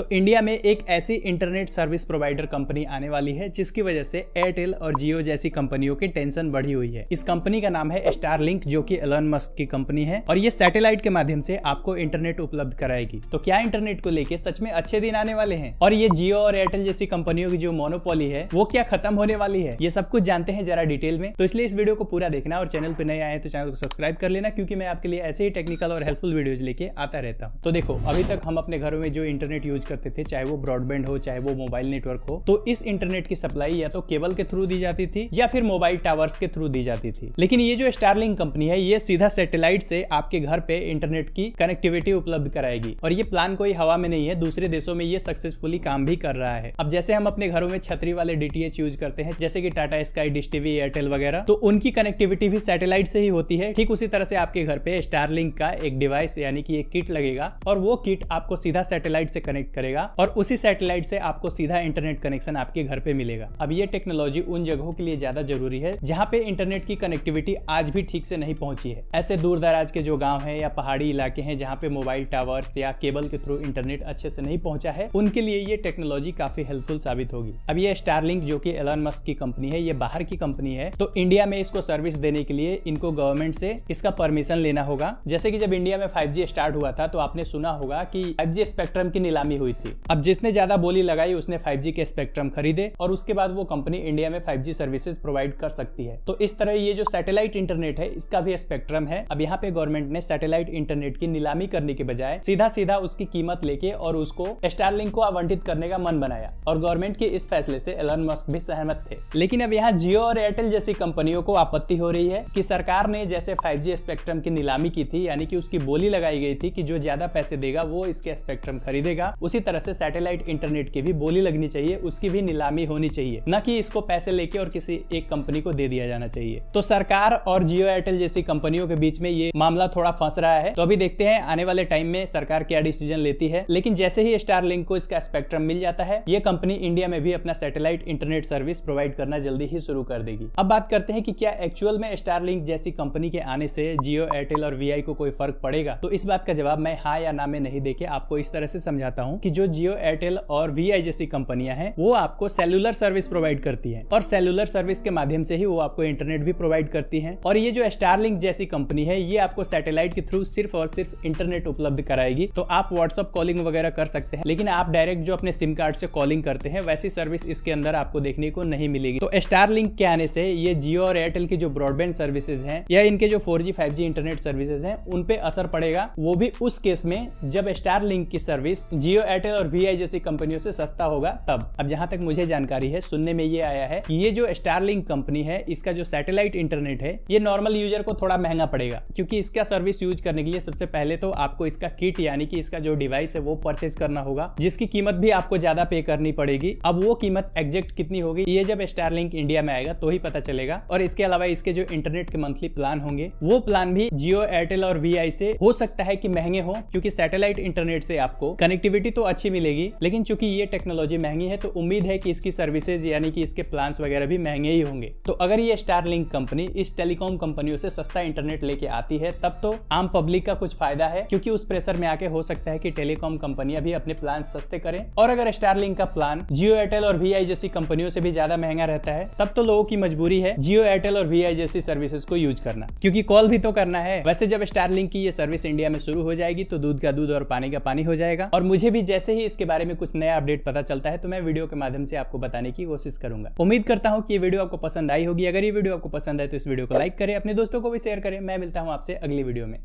तो इंडिया में एक ऐसी इंटरनेट सर्विस प्रोवाइडर कंपनी आने वाली है जिसकी वजह से एयरटेल और जियो जैसी कंपनियों की टेंशन बढ़ी हुई है इस कंपनी का नाम है स्टारलिंक जो कि एलन मस्क की कंपनी है और ये सैटेलाइट के माध्यम से आपको इंटरनेट उपलब्ध कराएगी तो क्या इंटरनेट को लेकर सच में अच्छे दिन आने वाले हैं और ये जियो और एयरटेल जैसी कंपनियों की जो मोनोपोली है वो क्या खत्म होने वाली है ये सब कुछ जानते हैं जरा डिटेल में तो इसलिए इस वीडियो को पूरा देखना और चैनल पर नए आए तो चैनल को सब्सक्राइब कर लेना क्योंकि मैं आपके लिए ऐसे ही टेक्निकल और हेल्पफुल वीडियो लेके आता रहता हूँ तो देखो अभी तक हम अपने घरों में जो इंटरनेट यूज करते थे चाहे वो ब्रॉडबैंड हो चाहे वो मोबाइल नेटवर्क हो तो इस इंटरनेट की सप्लाई या तो केबल के थ्रू दी जाती थी या फिर मोबाइल टावर्स के थ्रू दी जाती थी लेकिन ये जो स्टारलिंग कंपनी है ये सीधा सेटेलाइट से आपके घर पे इंटरनेट की कनेक्टिविटी उपलब्ध कराएगी और ये प्लान कोई हवा में नहीं है दूसरे देशों में ये सक्सेसफुली काम भी कर रहा है अब जैसे हम अपने घरों में छतरी वाले डी यूज करते हैं जैसे की Tata Sky Dish TV Airtel वगैरह तो उनकी कनेक्टिविटी भी सैटेलाइट से ही होती है ठीक उसी तरह से आपके घर पे स्टारलिंग का एक डिवाइस यानी कि एक किट लगेगा और वो किट आपको सीधा सैटेलाइट से कनेक्ट करेगा और उसी सैटेलाइट से आपको सीधा इंटरनेट कनेक्शन आपके घर पे मिलेगा अब ये टेक्नोलॉजी उन जगहों के लिए ज्यादा जरूरी है जहाँ पे इंटरनेट की कनेक्टिविटी आज भी ठीक से नहीं पहुंची है ऐसे दूर दराज के जो गाँव है या पहाड़ी इलाके हैं जहाँ पे मोबाइल टावर या केबल के थ्रू इंटरनेट अच्छे से नहीं पहुंचा है उनके लिए ये टेक्नोलॉजी काफी हेल्पफुल साबित होगी अब ये स्टारलिंक जो की एलन मस्क की कंपनी है ये बाहर की कंपनी है तो इंडिया में इसको सर्विस देने के लिए इनको गवर्नमेंट से इसका परमिशन लेना होगा जैसे कि जब इंडिया में 5G स्टार्ट हुआ था तो आपने सुना होगा कि 5G स्पेक्ट्रम की नीलामी हुई थी अब जिसने ज्यादा बोली लगाई उसने 5G के स्पेक्ट्रम खरीदे और उसके बाद वो कंपनी इंडिया में 5G सर्विसेज प्रोवाइड कर सकती है तो इस तरह ये जो सैटेलाइट इंटरनेट है इसका भी स्पेक्ट्रम है अब यहाँ पे गवर्नमेंट ने सैटेलाइट इंटरनेट की नीलामी करने के बजाय सीधा सीधा उसकी कीमत लेके और उसको स्टारलिंक को आवंटित करने का मन बनाया और गवर्नमेंट के इस फैसले से एलन मस्क भी सहमत थे लेकिन अब यहाँ जियो और एयरटेल जैसी कंपनियों को आपत्ति हो रही है की सरकार ने जैसे फाइव स्पेक्ट्रम की नीलामी की थी यानी कि उसकी बोली लगाई गई थी कि जो ज्यादा पैसे देगा वो इसके स्पेक्ट्रम खरीदेगा उसी तरह से सैटेलाइट इंटरनेट की भी बोली लगनी चाहिए उसकी भी नीलामी होनी चाहिए न कि इसको पैसे लेके और किसी एक कंपनी को दे दिया जाना चाहिए तो सरकार और जियो एयरटेल जैसी कंपनियों के बीच में ये मामला थोड़ा फंस रहा है तो अभी देखते हैं आने वाले टाइम में सरकार क्या डिसीजन लेती है लेकिन जैसे ही स्टार लिंक को इसका स्पेक्ट्रम मिल जाता है ये कंपनी इंडिया में भी अपना सैटेलाइट इंटरनेट सर्विस प्रोवाइड करना जल्दी ही शुरू कर देगी अब बात करते हैं कि क्या एक्चुअल में स्टार लिंक जैसी कंपनी के आने से जियो एयरटेल और वी को कोई फर्क पड़ेगा तो इस बात का जवाब मैं हाँ या ना में नहीं देके आपको इस तरह से समझाता हूँ कि जो जियो एयरटेल और वी आई जैसी कंपनियां हैं वो आपको सेलुलर सर्विस प्रोवाइड करती है और सेलुलर सर्विस के माध्यम से ही वो आपको इंटरनेट भी प्रोवाइड करती है और ये जो स्टारलिंक जैसी कंपनी है ये आपको सैटेलाइट के थ्रू सिर्फ और सिर्फ इंटरनेट उपलब्ध कराएगी तो आप व्हाट्सअप कॉलिंग वगैरह कर सकते हैं लेकिन आप डायरेक्ट जो अपने सिम कार्ड से कॉलिंग करते हैं वैसी सर्विस इसके अंदर आपको देखने को नहीं मिलेगी तो स्टारलिंक के आने से ये जियो और एयरटेल की जो ब्रॉडबैंड सर्विसेज हैं या इनके जो four five G internet services हैं उन पे असर पड़ेगा वो भी उस केस में जब लिंक की सर्विस जियो एयरटेल और वी जैसी कंपनियों से सस्ता होगा तब अब जहां तक मुझे जानकारी है सुनने में ये आया है कि ये जो स्टारलिंक कंपनी है इसका जो सैटेलाइट इंटरनेट है ये नॉर्मल यूजर को थोड़ा महंगा पड़ेगा क्योंकि इसका सर्विस यूज करने के लिए सबसे पहले तो आपको इसका किट यानी कि इसका जो डिवाइस है वो परचेज करना होगा जिसकी कीमत भी आपको ज्यादा पे करनी पड़ेगी अब वो कीमत एग्जैक्ट कितनी होगी ये जब स्टारलिंक इंडिया में आएगा तो ही पता चलेगा और इसके अलावा इसके जो इंटरनेट के मंथली प्लान होंगे वो प्लान भी जियो एयरटेल और वी से हो सकता है कि महंगे हो क्योंकि सैटेलाइट इंटरनेट से आपको कनेक्टिविटी तो तो अच्छी मिलेगी लेकिन चूंकि ये टेक्नोलॉजी महंगी है तो उम्मीद है कि इसकी सर्विसेज यानी कि इसके प्लान्स वगैरह भी महंगे ही होंगे तो अगर ये स्टारलिंक कंपनी इस टेलीकॉम कंपनियों से सस्ता इंटरनेट लेके आती है तब तो आम पब्लिक का कुछ फायदा है क्योंकि उस प्रेशर में आके हो सकता है कि टेलीकॉम कंपनियां भी अपने प्लान सस्ते करें और अगर स्टारलिंक का प्लान जियो एयरटेल और वी जैसी कंपनियों से भी ज्यादा महंगा रहता है तब तो लोगों की मजबूरी है जियो एयरटेल और वी जैसी सर्विसेज को यूज करना क्योंकि कॉल भी तो करना है वैसे जब स्टारलिंक की ये सर्विस इंडिया में शुरू हो जाएगी तो दूध का दूध और पानी का पानी हो जाएगा और मुझे भी जैसे ही इसके बारे में कुछ नया अपडेट पता चलता है तो मैं वीडियो के माध्यम से आपको बताने की कोशिश करूंगा उम्मीद करता हूँ कि ये वीडियो आपको पसंद आई होगी अगर ये वीडियो आपको पसंद आए तो इस वीडियो को लाइक करें अपने दोस्तों को भी शेयर करें मैं मिलता हूँ आपसे अगली वीडियो में